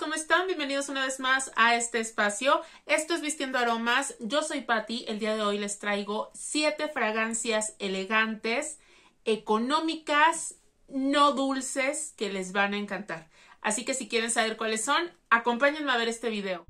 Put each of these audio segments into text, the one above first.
¿cómo están? Bienvenidos una vez más a este espacio. Esto es Vistiendo Aromas. Yo soy Patti. El día de hoy les traigo siete fragancias elegantes, económicas, no dulces, que les van a encantar. Así que si quieren saber cuáles son, acompáñenme a ver este video.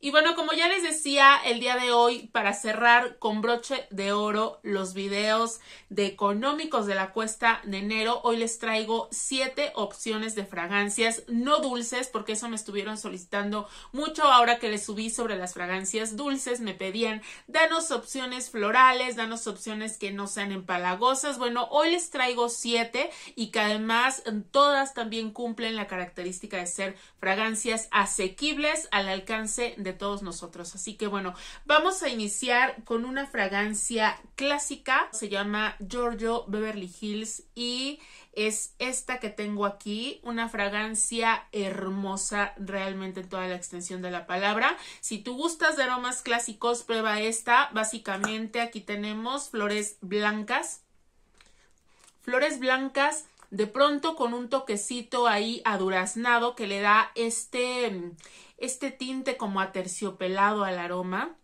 Y bueno, como ya les decía, el día de hoy, para cerrar con broche de oro los videos de económicos de la cuesta de enero, hoy les traigo siete opciones de fragancias no dulces, porque eso me estuvieron solicitando mucho ahora que les subí sobre las fragancias dulces. Me pedían, danos opciones florales, danos opciones que no sean empalagosas. Bueno, hoy les traigo siete y que además mm, todas también cumplen la característica de ser fragancias asequibles al alcance de todos nosotros. Así que bueno, vamos a iniciar con una fragancia clásica, se llama Giorgio Beverly Hills y es esta que tengo aquí, una fragancia hermosa realmente en toda la extensión de la palabra. Si tú gustas de aromas clásicos, prueba esta. Básicamente aquí tenemos flores blancas, flores blancas de pronto con un toquecito ahí aduraznado que le da este, este tinte como aterciopelado al aroma.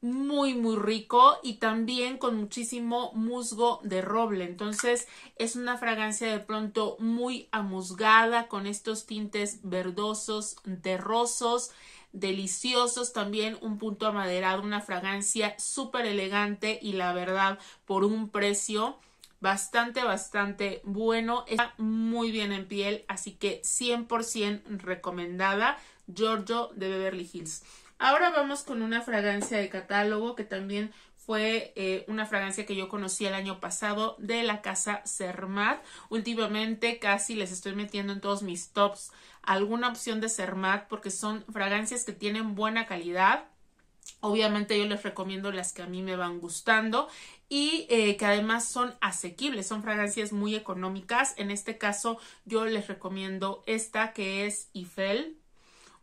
Muy, muy rico y también con muchísimo musgo de roble. Entonces es una fragancia de pronto muy amusgada con estos tintes verdosos, terrosos, deliciosos, también un punto amaderado, una fragancia súper elegante y la verdad por un precio bastante, bastante bueno. Está muy bien en piel, así que 100% recomendada. Giorgio de Beverly Hills. Ahora vamos con una fragancia de catálogo que también fue eh, una fragancia que yo conocí el año pasado de la casa Cermat. Últimamente casi les estoy metiendo en todos mis tops alguna opción de Cermat porque son fragancias que tienen buena calidad Obviamente yo les recomiendo las que a mí me van gustando y eh, que además son asequibles, son fragancias muy económicas. En este caso yo les recomiendo esta que es Eiffel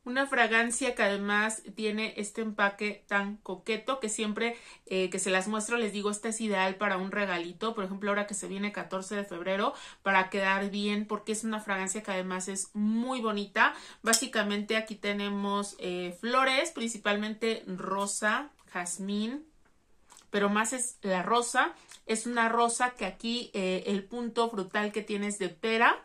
una fragancia que además tiene este empaque tan coqueto que siempre eh, que se las muestro les digo, esta es ideal para un regalito, por ejemplo ahora que se viene 14 de febrero, para quedar bien porque es una fragancia que además es muy bonita. Básicamente aquí tenemos eh, flores, principalmente rosa, jazmín, pero más es la rosa. Es una rosa que aquí eh, el punto frutal que tiene es de pera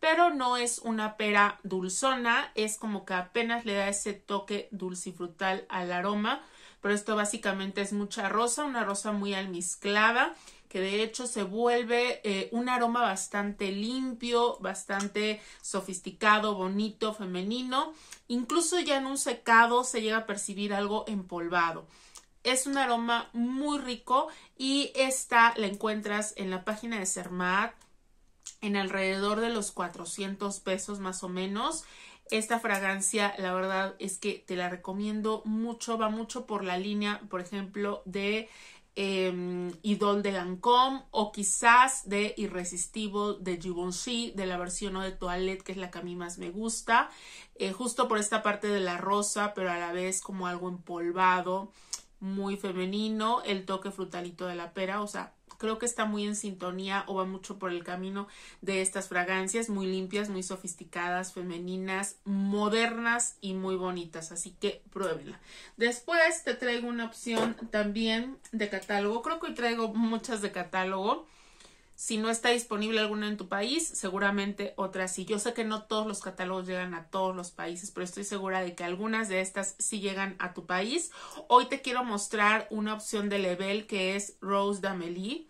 pero no es una pera dulzona, es como que apenas le da ese toque dulcifrutal al aroma, pero esto básicamente es mucha rosa, una rosa muy almizclada, que de hecho se vuelve eh, un aroma bastante limpio, bastante sofisticado, bonito, femenino, incluso ya en un secado se llega a percibir algo empolvado. Es un aroma muy rico y esta la encuentras en la página de Sermat en alrededor de los 400 pesos más o menos. Esta fragancia, la verdad es que te la recomiendo mucho, va mucho por la línea, por ejemplo, de em, Idol de Lancôme o quizás de Irresistible de Givenchy, de la versión o de Toilette, que es la que a mí más me gusta, eh, justo por esta parte de la rosa, pero a la vez como algo empolvado, muy femenino, el toque frutalito de la pera, o sea, creo que está muy en sintonía o va mucho por el camino de estas fragancias muy limpias, muy sofisticadas, femeninas, modernas y muy bonitas, así que pruébenla. Después te traigo una opción también de catálogo, creo que hoy traigo muchas de catálogo. Si no está disponible alguna en tu país, seguramente otras sí. Yo sé que no todos los catálogos llegan a todos los países, pero estoy segura de que algunas de estas sí llegan a tu país. Hoy te quiero mostrar una opción de Level que es Rose D'Amelie.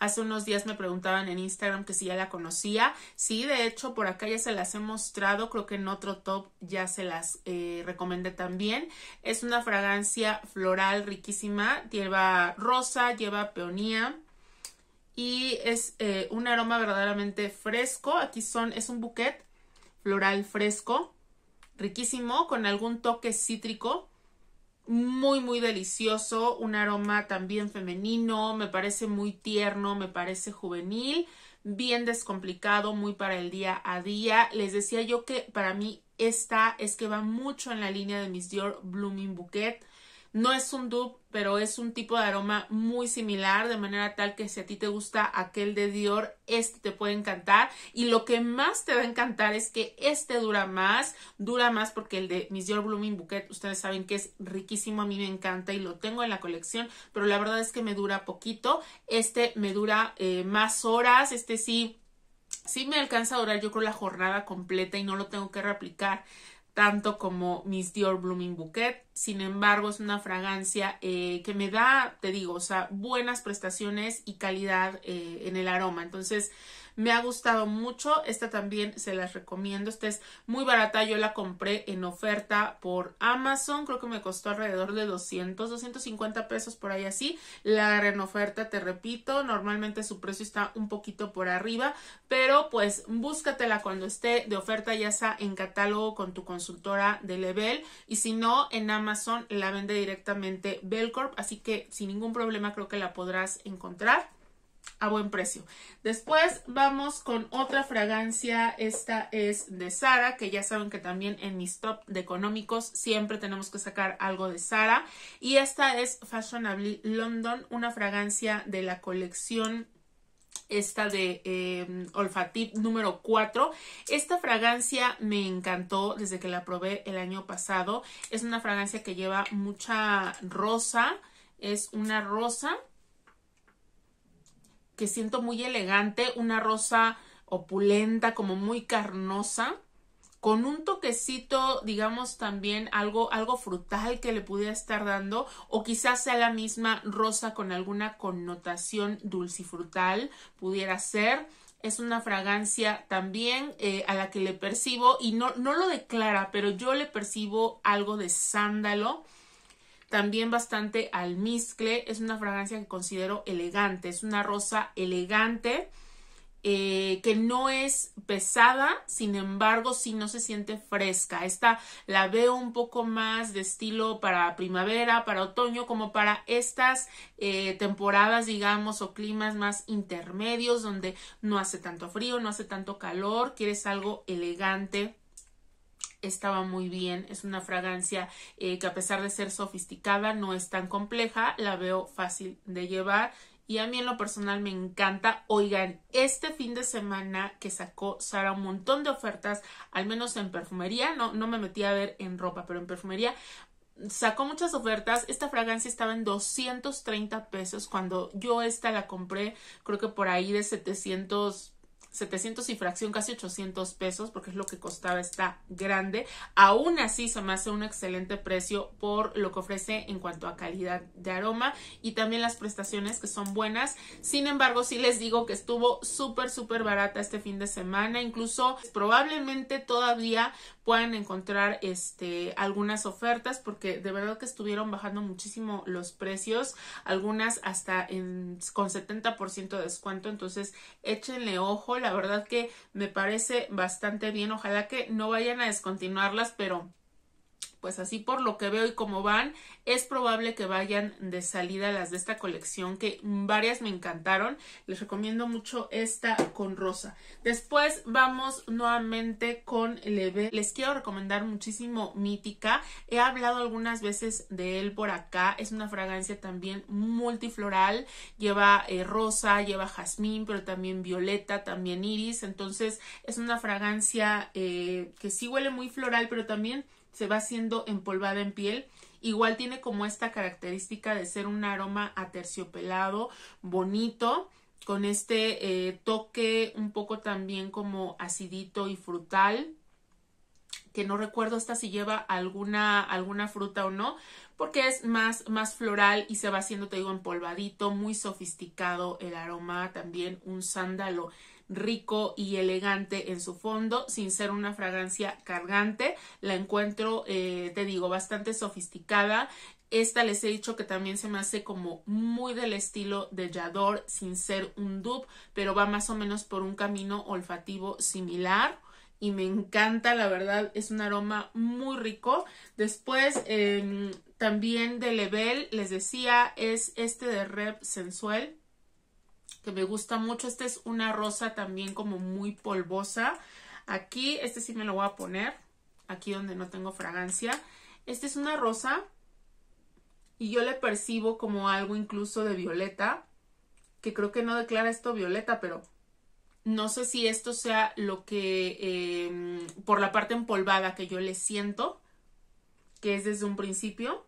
Hace unos días me preguntaban en Instagram que si ya la conocía. Sí, de hecho, por acá ya se las he mostrado. Creo que en otro top ya se las eh, recomendé también. Es una fragancia floral riquísima. Lleva rosa, lleva peonía y es eh, un aroma verdaderamente fresco. Aquí son, es un bouquet floral fresco, riquísimo, con algún toque cítrico muy, muy delicioso, un aroma también femenino, me parece muy tierno, me parece juvenil, bien descomplicado, muy para el día a día. Les decía yo que para mí esta es que va mucho en la línea de mis Dior Blooming Bouquet. No es un dupe, pero es un tipo de aroma muy similar, de manera tal que si a ti te gusta aquel de Dior, este te puede encantar. Y lo que más te va a encantar es que este dura más, dura más porque el de Miss Dior Blooming Bouquet, ustedes saben que es riquísimo, a mí me encanta y lo tengo en la colección, pero la verdad es que me dura poquito. Este me dura eh, más horas, este sí sí me alcanza a durar yo creo la jornada completa y no lo tengo que replicar tanto como Miss Dior Blooming Bouquet. Sin embargo, es una fragancia eh, que me da, te digo, o sea, buenas prestaciones y calidad eh, en el aroma. Entonces, me ha gustado mucho. Esta también se las recomiendo. Esta es muy barata. Yo la compré en oferta por Amazon. Creo que me costó alrededor de 200, 250 pesos por ahí así. La en oferta, te repito. Normalmente su precio está un poquito por arriba. Pero pues búscatela cuando esté de oferta, ya sea en catálogo con tu consultora de Level. Y si no, en Amazon la vende directamente Belcorp. Así que sin ningún problema creo que la podrás encontrar a buen precio. Después vamos con otra fragancia, esta es de Sara, que ya saben que también en mis top de económicos siempre tenemos que sacar algo de Sara. Y esta es Fashionable London, una fragancia de la colección esta de em, Olfatip número 4. Esta fragancia me encantó desde que la probé el año pasado. Es una fragancia que lleva mucha rosa, es una rosa que siento muy elegante, una rosa opulenta, como muy carnosa, con un toquecito, digamos también algo, algo frutal que le pudiera estar dando, o quizás sea la misma rosa con alguna connotación dulcifrutal, pudiera ser. Es una fragancia también eh, a la que le percibo, y no, no lo declara, pero yo le percibo algo de sándalo también bastante almizcle. Es una fragancia que considero elegante. Es una rosa elegante eh, que no es pesada, sin embargo, sí no se siente fresca. Esta la veo un poco más de estilo para primavera, para otoño, como para estas eh, temporadas, digamos, o climas más intermedios, donde no hace tanto frío, no hace tanto calor, quieres algo elegante estaba muy bien. Es una fragancia eh, que a pesar de ser sofisticada no es tan compleja, la veo fácil de llevar y a mí en lo personal me encanta. Oigan, este fin de semana que sacó Sara un montón de ofertas, al menos en perfumería, no, no me metí a ver en ropa, pero en perfumería sacó muchas ofertas. Esta fragancia estaba en 230 pesos cuando yo esta la compré, creo que por ahí de 700 700 y fracción, casi 800 pesos, porque es lo que costaba esta grande. Aún así, se me hace un excelente precio por lo que ofrece en cuanto a calidad de aroma y también las prestaciones que son buenas. Sin embargo, si les digo que estuvo súper, súper barata este fin de semana. Incluso probablemente todavía puedan encontrar este, algunas ofertas, porque de verdad que estuvieron bajando muchísimo los precios, algunas hasta con 70% de descuento. Entonces, échenle ojo la verdad que me parece bastante bien, ojalá que no vayan a descontinuarlas, pero pues así por lo que veo y como van, es probable que vayan de salida las de esta colección, que varias me encantaron. Les recomiendo mucho esta con rosa. Después vamos nuevamente con Leve. Les quiero recomendar muchísimo Mítica. He hablado algunas veces de él por acá. Es una fragancia también multifloral. Lleva eh, rosa, lleva jazmín, pero también violeta, también iris. Entonces es una fragancia eh, que sí huele muy floral, pero también se va haciendo empolvada en piel. Igual tiene como esta característica de ser un aroma aterciopelado, bonito, con este eh, toque un poco también como acidito y frutal, que no recuerdo hasta si lleva alguna, alguna fruta o no, porque es más, más floral y se va haciendo, te digo, empolvadito, muy sofisticado el aroma, también un sándalo rico y elegante en su fondo, sin ser una fragancia cargante. La encuentro, eh, te digo, bastante sofisticada. Esta les he dicho que también se me hace como muy del estilo de Yador, sin ser un dupe, pero va más o menos por un camino olfativo similar y me encanta, la verdad, es un aroma muy rico. Después, em, también de Level, les decía, es este de Rep Sensual que me gusta mucho. Esta es una rosa también como muy polvosa. Aquí, este sí me lo voy a poner, aquí donde no tengo fragancia. Esta es una rosa y yo le percibo como algo incluso de violeta, que creo que no declara esto violeta, pero no sé si esto sea lo que, em, por la parte empolvada que yo le siento, que es desde un principio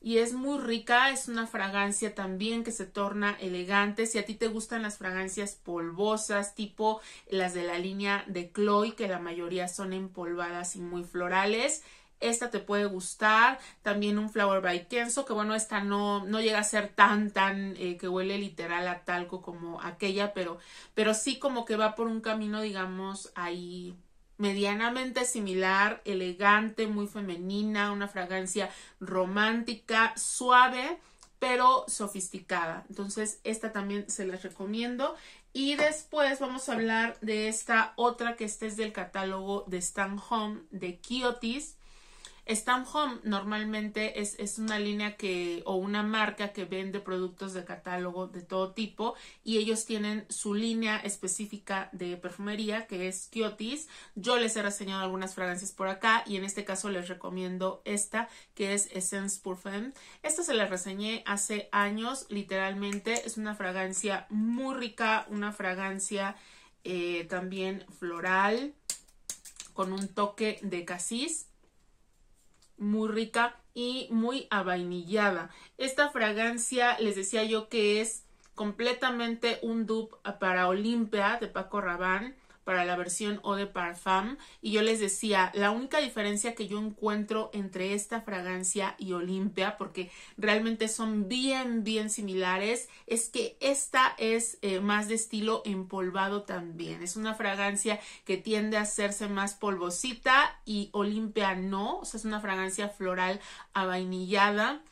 y es muy rica, es una fragancia también que se torna elegante. Si a ti te gustan las fragancias polvosas, tipo las de la línea de Chloe, que la mayoría son empolvadas y muy florales, esta te puede gustar. También un Flower by Kenzo, que bueno, esta no, no llega a ser tan, tan, eh, que huele literal a talco como aquella, pero, pero sí como que va por un camino, digamos, ahí medianamente similar, elegante, muy femenina, una fragancia romántica, suave, pero sofisticada. Entonces, esta también se las recomiendo. Y después vamos a hablar de esta otra que este es del catálogo de Stan Home de Kiotis. Stamp Home normalmente es, una línea que o una marca que vende productos de catálogo de todo tipo y ellos tienen su línea específica de perfumería que es Kiotis. Yo les he reseñado algunas fragancias por acá y en este caso les recomiendo esta que es Essence Femme. Esta se la reseñé hace años literalmente. Es una fragancia muy rica, una fragancia eh, también floral con un toque de casis muy rica y muy avainillada. Esta fragancia les decía yo que es completamente un dupe para Olimpia de Paco Rabanne para la versión Eau de Parfum y yo les decía, la única diferencia que yo encuentro entre esta fragancia y Olimpia, porque realmente son bien, bien similares, es que esta es eh, más de estilo empolvado también. Es una fragancia que tiende a hacerse más polvosita y Olimpia no, o sea, es una fragancia floral avainillada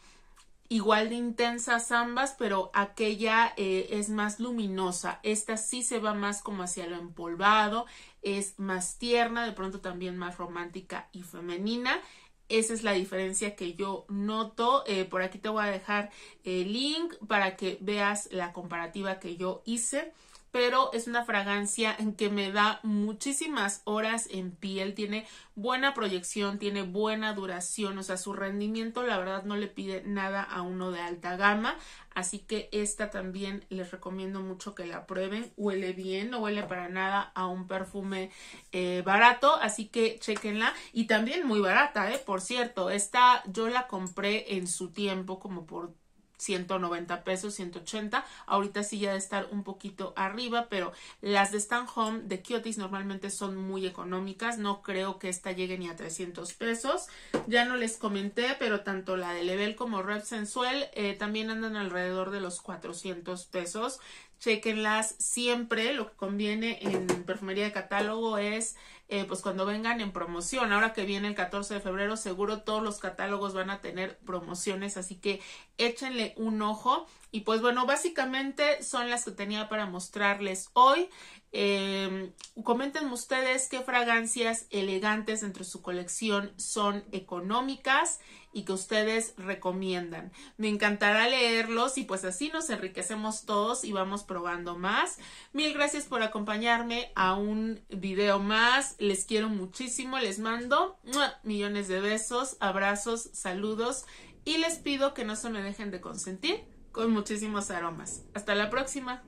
igual de intensas ambas, pero aquella eh, es más luminosa. Esta sí se va más como hacia lo empolvado, es más tierna, de pronto también más romántica y femenina. Esa es la diferencia que yo noto. Eh, por aquí te voy a dejar el link para que veas la comparativa que yo hice pero es una fragancia en que me da muchísimas horas en piel, tiene buena proyección, tiene buena duración, o sea, su rendimiento la verdad no le pide nada a uno de alta gama, así que esta también les recomiendo mucho que la prueben, huele bien, no huele para nada a un perfume eh, barato, así que chequenla y también muy barata, eh, por cierto, esta yo la compré en su tiempo como por 190 pesos, 180. Ahorita sí ya de estar un poquito arriba, pero las de Stan Home de Kiotis normalmente son muy económicas. No creo que esta llegue ni a 300 pesos. Ya no les comenté, pero tanto la de Level como Rep Sensuel eh, también andan alrededor de los 400 pesos chequenlas siempre. Lo que conviene en perfumería de catálogo es, eh, pues cuando vengan en promoción. Ahora que viene el 14 de febrero, seguro todos los catálogos van a tener promociones, así que échenle un ojo. Y pues bueno, básicamente son las que tenía para mostrarles hoy. Eh, comenten ustedes qué fragancias elegantes entre su colección son económicas y que ustedes recomiendan. Me encantará leerlos y pues así nos enriquecemos todos y vamos probando más. Mil gracias por acompañarme a un video más. Les quiero muchísimo, les mando millones de besos, abrazos, saludos y les pido que no se me dejen de consentir con muchísimos aromas. Hasta la próxima.